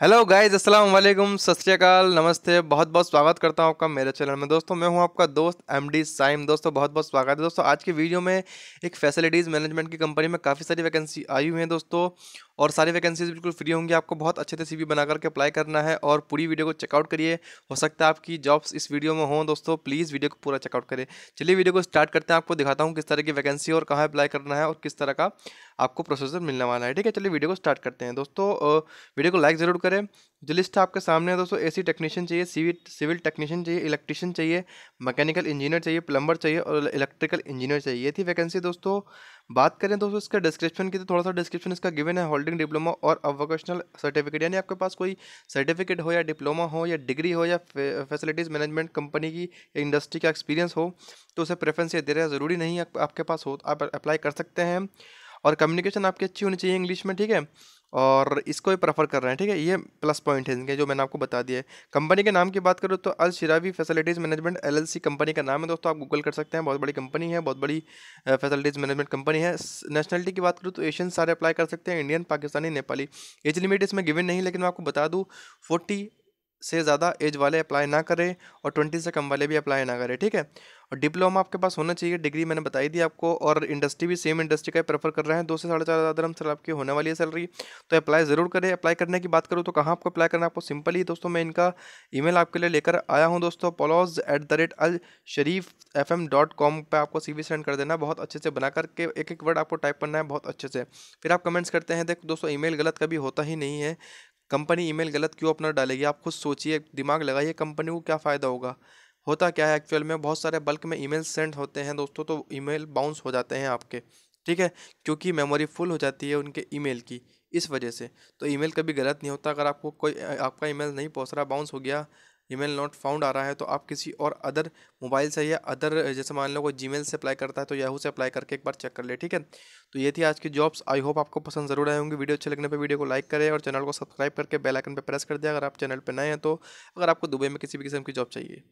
hello guys अस्सलाम वालेकुम सत नमस्ते बहुत बहुत स्वागत करता हूं आपका मेरे चैनल में दोस्तों मैं हूं आपका दोस्त एमडी साइम दोस्तों बहुत बहुत स्वागत है दोस्तों आज की वीडियो में एक फैसिलिटीज़ मैनेजमेंट की कंपनी में काफ़ी सारी वैकेंसी आई हुई हैं दोस्तों और सारी वैकेंसीज बिल्कुल फ्री होंगी आपको बहुत अच्छे से सीवी बना करके अप्लाई करना है और पूरी वीडियो को चेकआउट करिए हो सकता है आपकी जॉब्स इस वीडियो में हों दोस्तों प्लीज़ वीडियो को पूरा चेकआउट करें चलिए वीडियो को स्टार्ट करते हैं आपको दिखाता हूँ किस तरह की वैकेंसी और कहाँ अप्लाई करना है और किस तरह का आपको प्रोसेसर मिलने वाला है ठीक है चलिए वीडियो को स्टार्ट करते हैं दोस्तों वीडियो को लाइक ज़रूर करें जो लिस्ट आपके सामने है दोस्तों एसी टेक्नीशियन चाहिए सिविल सिविल टेक्नीशियन चाहिए इलेक्ट्रिशियन चाहिए मैकेनिकल इंजीनियर चाहिए प्लम्बर चाहिए और इलेक्ट्रिकल इंजीनियर चाहिए ये थी वैकेंसी दोस्तों बात करें दोस्तों इसका डिस्क्रिप्शन की तो थोड़ा सा डिस्क्रिप्शन इसका गिवन है होल्डिंग डिप्लोमा और वोकेशनल सर्टिफिकेट यानी आपके पास कोई सर्टिफिकेट हो या डिप्लोमा हो या डिग्री हो या फैसिलिटीज़ मैनेजमेंट कंपनी की या इंडस्ट्री का एक्सपीरियंस हो तो उसे प्रेफरेंस ये दे रहा है ज़रूरी नहीं आपके पास हो तो आप अप्लाई कर सकते हैं और कम्युनिकेशन आपकी अच्छी होनी चाहिए इंग्लिश में ठीक है और इसको ही प्रेफर कर रहे हैं ठीक है ये प्लस पॉइंट है इनके जो मैंने आपको बता दिया है कंपनी के नाम की बात करूँ तो Al Shirawi facilities management L company का नाम है दोस्तों आप गूगल कर सकते हैं बहुत बड़ी कंपनी है बहुत बड़ी फैसिलिटीज़ मैनेजमेंट कंपनी है नेशनलिटी की बात करूँ तो एशियन सारे अप्लाई कर सकते हैं Indian Pakistani Nepali age limit इसमें गिविन नहीं लेकिन मैं आपको बता दूँ फोर्टी से ज़्यादा एज वाले अप्लाई ना करें और ट्वेंटी से कम वाले भी अप्लाई ना करें ठीक है और डिप्लोमा आपके पास होना चाहिए डिग्री मैंने बताई दी आपको और इंडस्ट्री भी सेम इंडस्ट्री का प्रेफर कर रहे हैं दो से साढ़े चार हज़ार दरम सर आपकी होने वाली है सैलरी तो अप्लाई ज़रूर करें अप्लाई करने की बात करूँ तो कहाँ आपको अप्लाई करना आपको सिंपल ही दोस्तों मैं इनका ई आपके लिए लेकर आया हूँ दोस्तों पोलॉज at the rate Al Sharif FM dot डॉट कॉम पर आपको सी सेंड कर देना बहुत अच्छे से बना करके एक एक वर्ड आपको टाइप करना है बहुत अच्छे से फिर आप कमेंट्स करते हैं देखो दोस्तों मेल गलत कभी होता ही नहीं है कंपनी ईमेल गलत क्यों अपना डालेगी आप खुद सोचिए दिमाग लगाइए कंपनी को क्या फ़ायदा होगा होता क्या है एक्चुअल में बहुत सारे बल्क में ईमेल सेंड होते हैं दोस्तों तो ईमेल बाउंस हो जाते हैं आपके ठीक है क्योंकि मेमोरी फुल हो जाती है उनके ईमेल की इस वजह से तो ईमेल कभी गलत नहीं होता अगर आपको कोई आपका ईमेल नहीं पहुंच रहा बाउंस हो गया ईमेल नॉट फाउंड आ रहा है तो आप किसी और अदर मोबाइल से या अदर जैसे मान लो कोई जीमेल से अप्लाई करता है तो याहू से अप्लाई करके एक बार चेक कर ले ठीक है तो ये थी आज की जॉब्स आई होप आपको पसंद जरूर आए होंगे वीडियो अच्छे लगने पे वीडियो को लाइक करें और चैनल को सब्सक्राइब करके बेल आइकन पर प्रेस कर दिया अगर आप चैनल पर नए हैं तो अगर आपको दुबई में किसी भी किस्म की जॉब चाहिए